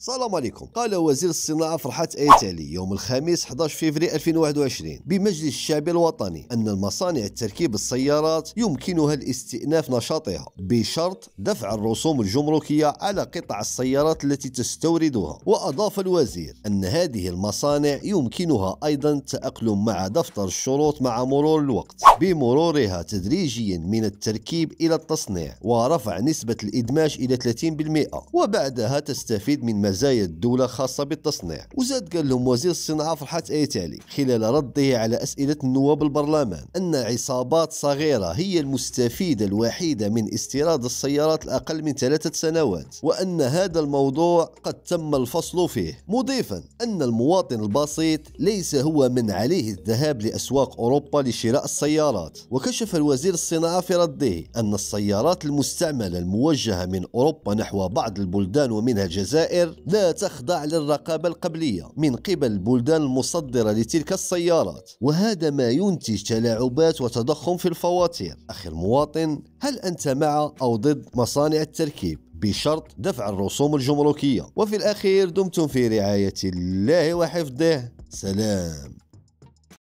السلام عليكم قال وزير الصناعة فرحات ايتالي يوم الخميس 11 فيفري 2021 بمجلس الشعب الوطني أن المصانع التركيب السيارات يمكنها الاستئناف نشاطها بشرط دفع الرسوم الجمركية على قطع السيارات التي تستوردها وأضاف الوزير أن هذه المصانع يمكنها أيضا التأقلم مع دفتر الشروط مع مرور الوقت بمرورها تدريجيا من التركيب إلى التصنيع ورفع نسبة الإدماج إلى 30% وبعدها تستفيد من مزايا الدولة خاصة بالتصنيع وزاد قال لهم وزير الصناعة فرحات ايتالي خلال رده على أسئلة النواب البرلمان أن عصابات صغيرة هي المستفيدة الوحيدة من استيراد السيارات الأقل من ثلاثة سنوات وأن هذا الموضوع قد تم الفصل فيه مضيفا أن المواطن البسيط ليس هو من عليه الذهاب لأسواق أوروبا لشراء السيارات وكشف الوزير الصناعة في رده أن السيارات المستعملة الموجهة من أوروبا نحو بعض البلدان ومنها الجزائر لا تخضع للرقابة القبلية من قبل البلدان المصدرة لتلك السيارات وهذا ما ينتج تلاعبات وتضخم في الفواتير أخي المواطن هل أنت مع أو ضد مصانع التركيب بشرط دفع الرسوم الجمركية وفي الأخير دمتم في رعاية الله وحفظه سلام